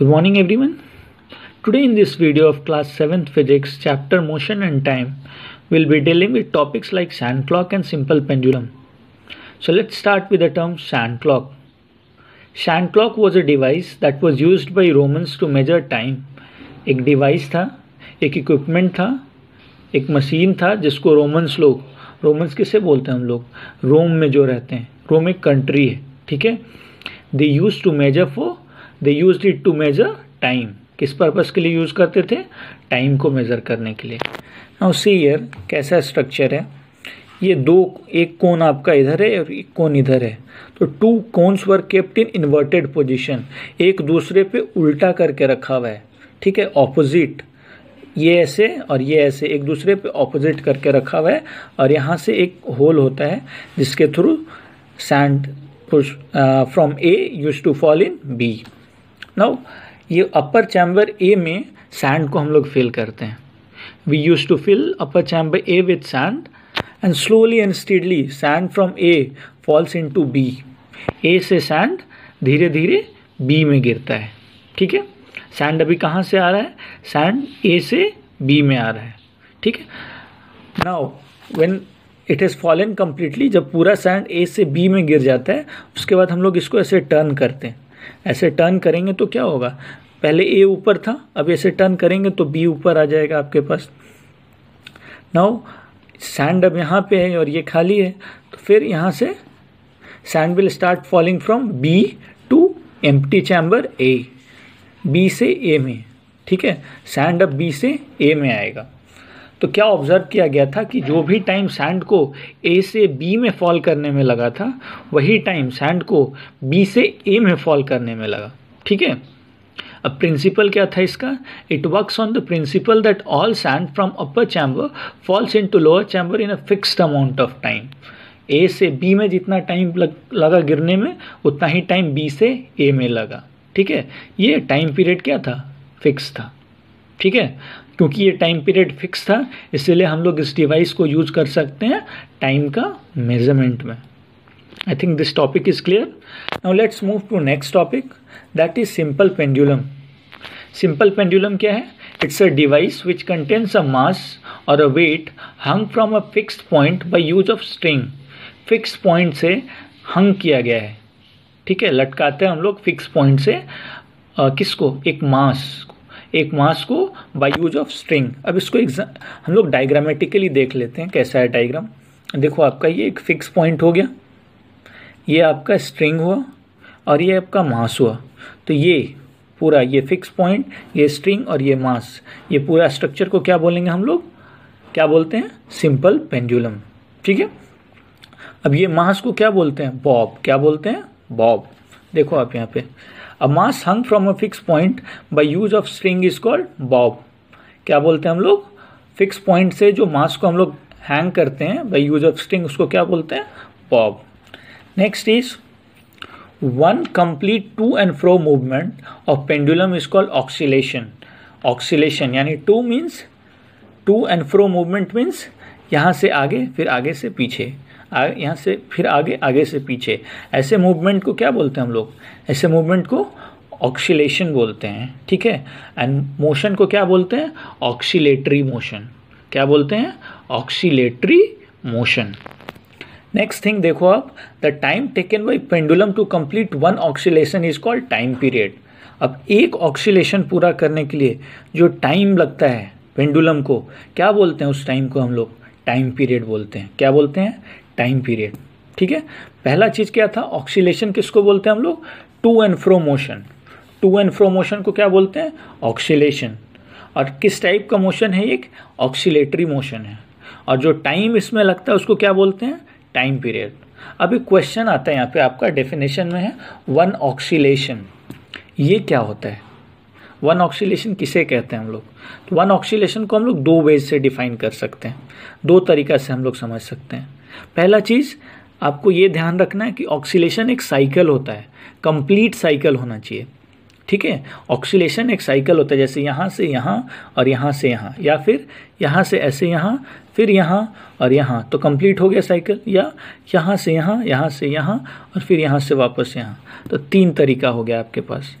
Good morning everyone. Today in this video of class 7th physics chapter motion and time we'll be dealing with topics like sand clock and simple pendulum. So let's start with the term sand clock. Sand clock was a device that was used by Romans to measure time. ek device tha ek equipment tha ek machine tha jisko romans log romans kise bolte hain hum log rome mein jo rehte hain rome ek country hai theek hai they used to measure for they use it to measure time किस purpose के लिए use करते थे time को measure करने के लिए now see here कैसा स्ट्रक्चर है ये दो एक कोन आपका इधर है और एक कोन इधर है तो two cones were kept in inverted position एक दूसरे पे उल्टा करके रखा हुआ है ठीक है ऑपोजिट ये ऐसे और ये ऐसे एक दूसरे पे ऑपोजिट करके रखा हुआ है और यहाँ से एक होल होता है जिसके through sand from A use to fall in B now ये अपर चैम्बर ए में सैंड को हम लोग फिल करते हैं we use to fill upper chamber A with sand and slowly and steadily sand from A falls into B A से sand धीरे धीरे बी में गिरता है ठीक है सैंड अभी कहाँ से आ रहा है सैंड ए से बी में आ रहा है ठीक है now when it is fallen completely जब पूरा सैंड ए से बी में गिर जाता है उसके बाद हम लोग इसको ऐसे टर्न करते हैं ऐसे टर्न करेंगे तो क्या होगा पहले ए ऊपर था अब ऐसे टर्न करेंगे तो बी ऊपर आ जाएगा आपके पास नाउ सैंड अब यहाँ पे है और ये खाली है तो फिर यहाँ से sand will start falling from B to empty chamber A B से ए में ठीक है सैंड अब बी से ए में आएगा तो क्या ऑब्ज़र्व किया गया था कि जो भी टाइम सैंड को ए से बी में फॉल करने में लगा था वही टाइम सैंड को बी से ए में फॉल करने में लगा ठीक है अब प्रिंसिपल क्या था इसका it works on the principle that all sand from upper chamber falls into lower chamber in a fixed amount of time A से बी में जितना टाइम लग, लगा गिरने में उतना ही टाइम बी से ए में लगा ठीक है ये टाइम पीरियड क्या था फिक्स था ठीक है क्योंकि ये टाइम पीरियड फिक्स था इसीलिए हम लोग इस डिवाइस को यूज कर सकते हैं टाइम का मेजरमेंट में I think this topic is clear now let's move to next topic that is simple pendulum simple pendulum क्या है it's a device which contains a mass और a weight hung from a fix point by use of string fix point से hung किया गया है ठीक है लटकाते हैं हम लोग फिक्स पॉइंट से आ, किसको एक मास को एक मास को बाई यूज ऑफ स्ट्रिंग अब इसको हम लोग डायग्रामेटिकली देख लेते हैं कैसा है डायग्राम देखो आपका ये एक फिक्स पॉइंट हो गया ये आपका स्ट्रिंग हुआ और ये आपका मास हुआ तो ये पूरा ये फिक्स पॉइंट ये स्ट्रिंग और ये मास ये पूरा स्ट्रक्चर को क्या बोलेंगे हम लोग क्या बोलते हैं सिंपल पेंडुलम ठीक है अब ये मास को क्या बोलते हैं बॉब क्या बोलते हैं बॉब देखो आप यहाँ पे a mass hung from a fix point by use of string is called bob क्या बोलते हैं हम लोग फिक्स पॉइंट से जो मास को हम लोग हैंग करते हैं बाई यूज ऑफ स्ट्रिंग उसको क्या बोलते हैं bob next is one complete to and fro movement of pendulum is called oscillation oscillation यानी to means to and fro movement means यहाँ से आगे फिर आगे से पीछे यहाँ से फिर आगे आगे से पीछे ऐसे मूवमेंट को क्या बोलते हैं हम लोग ऐसे मूवमेंट को ऑक्सीलेशन बोलते हैं ठीक है एंड मोशन को क्या बोलते हैं ऑक्सीलेटरी मोशन क्या बोलते हैं ऑक्सीलेटरी मोशन नेक्स्ट थिंग देखो आप the time taken by pendulum to complete one oscillation is called time period अब एक ऑक्सीलेशन पूरा करने के लिए जो टाइम लगता है पेंडुलम को क्या बोलते हैं उस टाइम को हम लोग टाइम पीरियड बोलते हैं क्या बोलते हैं टाइम पीरियड ठीक है पहला चीज़ क्या था ऑक्सीलेशन किसको बोलते हैं हम लोग to and fro motion to and fro motion को क्या बोलते हैं ऑक्सीलेशन और किस टाइप का मोशन है एक ऑक्सीलेटरी मोशन है और जो टाइम इसमें लगता है उसको क्या बोलते हैं टाइम पीरियड अभी क्वेश्चन आता है यहाँ पे आपका डेफिनेशन में है वन ऑक्सीलेशन ये क्या होता है वन ऑक्सीलेशन किसे कहते हैं हम लोग तो वन ऑक्सीलेशन को हम लोग दो वेज से डिफाइन कर सकते हैं दो तरीक़ा से हम लोग समझ सकते हैं पहला चीज़ आपको ये ध्यान रखना है कि ऑक्सीलेशन एक साइकिल होता है कंप्लीट साइकिल होना चाहिए ठीक है ऑक्सीलेशन एक साइकिल होता है जैसे यहाँ से यहाँ और यहाँ से यहाँ या फिर यहाँ से ऐसे यहाँ फिर यहाँ और यहाँ तो कंप्लीट हो गया साइकिल या यहाँ से यहाँ यहाँ से यहाँ और फिर यहाँ से वापस यहाँ तो तीन तरीका हो गया आपके पास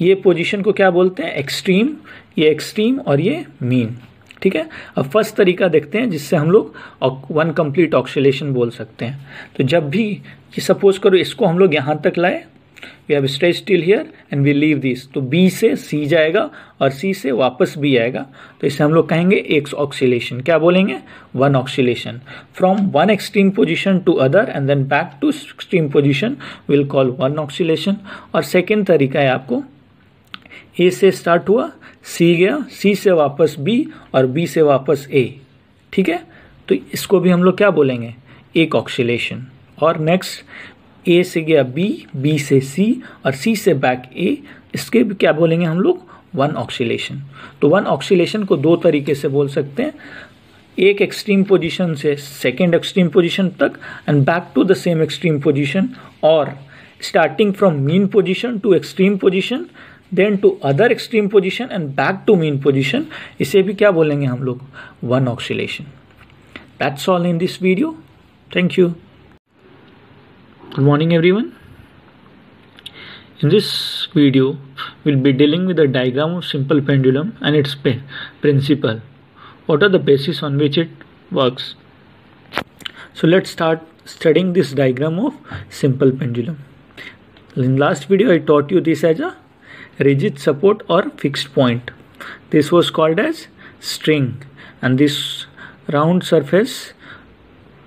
ये पोजीशन को क्या बोलते हैं एक्सट्रीम ये एक्सट्रीम और ये मीन ठीक है अब फर्स्ट तरीका देखते हैं जिससे हम लोग वन कंप्लीट ऑक्सीलेशन बोल सकते हैं तो जब भी ये सपोज करो इसको हम लोग यहाँ तक लाए we have stay still here and we leave this तो बी से सी जाएगा और सी से वापस बी आएगा तो इसे हम लोग कहेंगे एक ऑक्सीलेशन क्या बोलेंगे one oscillation from one extreme position to other end then back to extreme position will call one oscillation और सेकेंड तरीका है आपको ए से स्टार्ट हुआ सी गया सी से वापस बी और बी से वापस ए ठीक है तो इसको भी हम लोग क्या बोलेंगे एक ऑक्सीलेशन और नेक्स्ट ए से गया बी बी से सी और सी से बैक ए इसके भी क्या बोलेंगे हम लोग वन ऑक्सीलेशन तो वन ऑक्सीलेशन को दो तरीके से बोल सकते हैं एक एक्सट्रीम पोजीशन से सेकेंड एक्सट्रीम पोजीशन तक and back to the same extreme position और starting from mean position to extreme position Then to other extreme position and back to mean position. इसे भी क्या बोलेंगे हम लोग one oscillation that's all in this video thank good morning everyone in this video we'll be dealing with a diagram of simple pendulum and its principle what are the basis on which it works so let's start studying this diagram of simple pendulum in last video i taught you this as a rigid support or fixed point. This was called as string and this round surface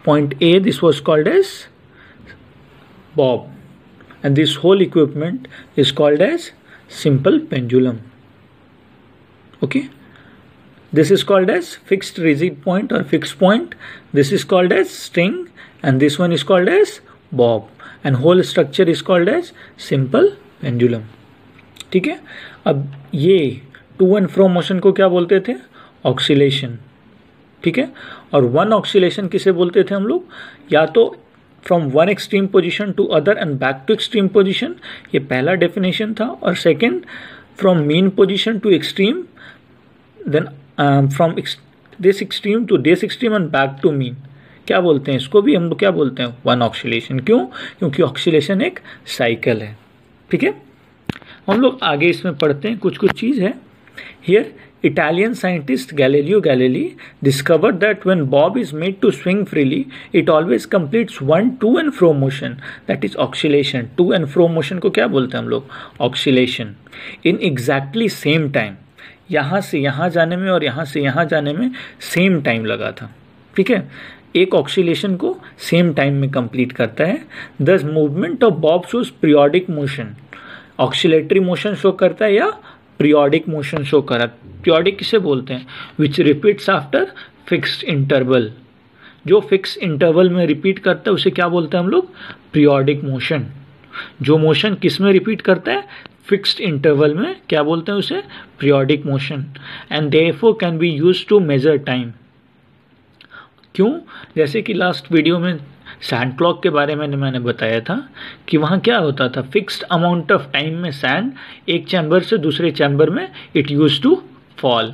point A this was called as bob and this whole equipment is called as simple pendulum. Okay. This is called as fixed rigid point or fixed point. This is called as string and this one is called as bob and whole structure is called as simple pendulum. ठीक है अब ये to and fro motion को क्या बोलते थे oscillation ठीक है और वन ऑक्सीलेशन किसे बोलते थे हम लोग या तो from one extreme position to other end back to extreme position ये पहला डेफिनेशन था और second from mean position to extreme then from this extreme to this extreme and back to mean क्या बोलते हैं इसको भी हम लोग क्या बोलते हैं वन ऑक्सीलेशन क्यों क्योंकि ऑक्सीलेशन एक साइकिल है ठीक है हम लोग आगे इसमें पढ़ते हैं कुछ कुछ चीज़ है here Italian scientist Galileo Galilei discover that when bob is made to swing freely it always completes one to and fro motion that is oscillation to and fro motion को क्या बोलते हैं हम लोग oscillation in exactly same time यहाँ से यहाँ जाने में और यहाँ से यहाँ जाने में सेम टाइम लगा था ठीक है एक ऑक्सीलेशन को सेम टाइम में कंप्लीट करता है thus movement of bobs was periodic motion oscillatory motion show करता है या प्रियोडिक मोशन शो करा प्रियोडिक किसे बोलते हैं which repeats after fix interval जो फिक्स इंटरवल में रिपीट करता है उसे क्या बोलते हैं हम लोग प्रियोडिक मोशन जो मोशन किस में रिपीट करता है फिक्स्ड इंटरवल में क्या बोलते हैं उसे periodic motion and therefore can be use to measure time क्यों जैसे कि लास्ट वीडियो में सैंड क्लॉक के बारे में मैंने बताया था कि वहाँ क्या होता था फिक्स्ड अमाउंट ऑफ टाइम में सैंड एक चैम्बर से दूसरे चैम्बर में इट यूज़ टू फॉल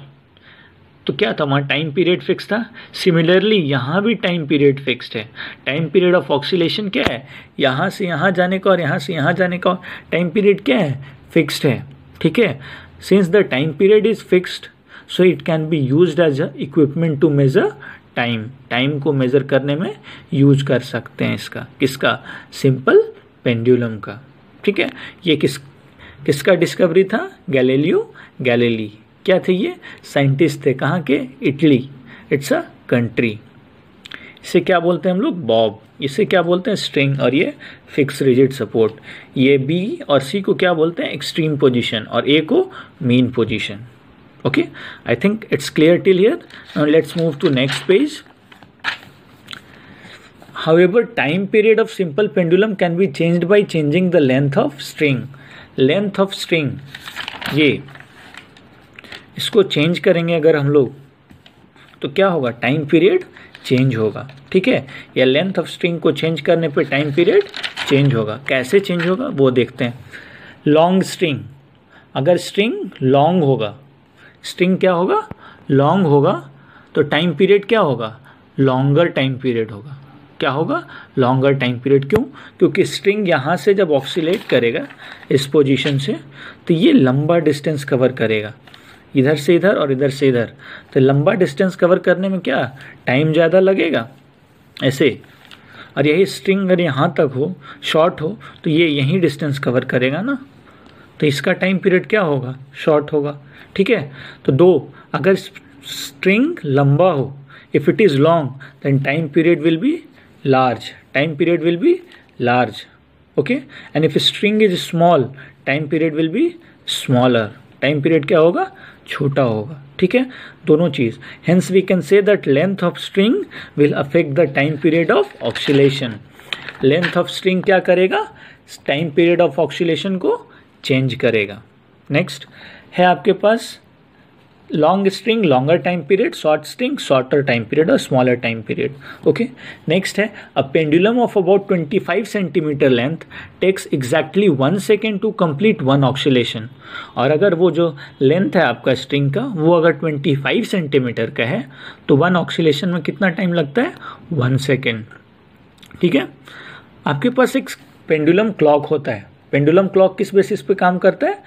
तो क्या था वहाँ टाइम पीरियड फिक्स था सिमिलरली यहाँ भी टाइम पीरियड फिक्स्ड है टाइम पीरियड ऑफ ऑक्सीलेशन क्या है यहाँ से यहाँ जाने का और यहाँ से यहाँ जाने का टाइम पीरियड क्या है फिक्स्ड है ठीक है since the time period is fixed so it can be use as a equipment to measure time time को मेज़र करने में यूज कर सकते हैं इसका किसका सिंपल पेंडुलम का ठीक है ये किस किसका डिस्कवरी था गैलेलियो गैलेली क्या थे ये साइंटिस्ट थे कहाँ के इटली इट्स अ कंट्री इसे क्या बोलते हैं हम लोग बॉब इसे क्या बोलते हैं स्ट्रिंग और ये फिक्स रिजिड सपोर्ट ये बी और सी को क्या बोलते हैं एक्सट्रीम पोजीशन और ए को mean position okay i think it's clear till here now let's move to next page however time period of simple pendulum can be changed by changing the length of string length of string ye isko change karenge agar hum log to kya hoga time period change होगा ठीक है या length of string को change करने पे time period change होगा कैसे change होगा वो देखते हैं लॉन्ग स्ट्रिंग अगर स्ट्रिंग लॉन्ग होगा स्ट्रिंग क्या होगा लॉन्ग होगा तो टाइम पीरियड क्या होगा लॉन्गर टाइम पीरियड होगा क्या होगा लॉन्गर टाइम पीरियड क्यों क्योंकि स्ट्रिंग यहाँ से जब ऑक्सीलेट करेगा इस पोजीशन से तो ये लंबा डिस्टेंस कवर करेगा इधर से इधर और इधर से इधर तो लंबा डिस्टेंस कवर करने में क्या टाइम ज़्यादा लगेगा ऐसे और यही स्ट्रिंग अगर यहाँ तक हो शॉर्ट हो तो ये यही डिस्टेंस कवर करेगा ना तो इसका टाइम पीरियड क्या होगा शॉर्ट होगा ठीक है तो दो अगर स्ट्रिंग लंबा हो if it is long then time period will be large time period will be large okay and if string is small time period will be smaller time period क्या होगा छोटा होगा ठीक है दोनों चीज़ hence we can say that length of string will affect the time period of oscillation length of string क्या करेगा टाइम पीरियड ऑफ ऑक्सीलेशन को चेंज करेगा नेक्स्ट है आपके पास long string longer time period short string shorter time period और smaller time period okay next है a pendulum of about 25 centimetre length takes exactly one second to complete one oscillation और अगर वो जो length है आपका स्ट्रिंग का वो अगर 25 सेंटीमीटर का है तो वन ऑक्सीलेशन में कितना टाइम लगता है वन सेकेंड ठीक है आपके पास एक पेंडुलम क्लॉक होता है पेंडुलम क्लॉक किस बेसिस पे काम करता है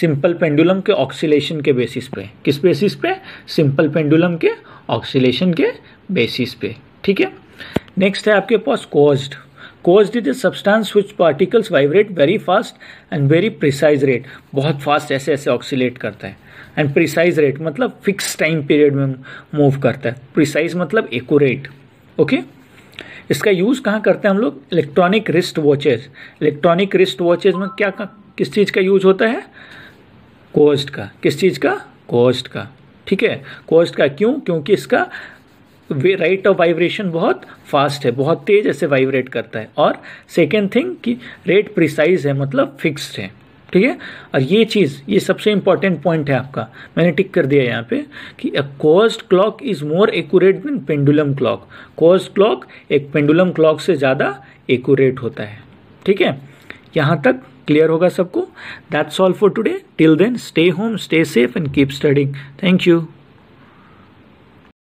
सिंपल पेंडुलम के ऑक्सीलेशन के बेसिस पे किस बेसिस पे सिंपल पेंडुलम के ऑक्सीलेशन के बेसिस पे ठीक है नेक्स्ट है आपके पास quartz quartz is a substance which particles vibrate very fast and very precise rate बहुत फास्ट ऐसे ऐसे ऑक्सीलेट करता है एंड प्रिसाइज रेट मतलब फिक्स टाइम पीरियड में मूव करता है प्रिसाइज मतलब एकूरेट ओके okay? इसका यूज़ कहाँ करते हैं हम लोग electronic wrist watches electronic wrist watches में क्या किस चीज़ का यूज़ होता है कोस्ट का किस चीज़ का कोस्ट का ठीक है कॉस्ट का क्यों क्योंकि इसका रेट ऑफ वाइब्रेशन बहुत फास्ट है बहुत तेज़ ऐसे वाइब्रेट करता है और सेकेंड थिंग कि रेट प्रिसाइज है मतलब फिक्स्ड है ठीक है और ये चीज़ ये सबसे इंपॉर्टेंट पॉइंट है आपका मैंने टिक कर दिया यहाँ पे कि a quartz clock is more accurate than pendulum clock quartz clock एक पेंडुलम क्लॉक से ज़्यादा एक्यूरेट होता है ठीक है यहाँ तक क्लियर होगा सबको that's all for today till then stay home stay safe and keep studying thank you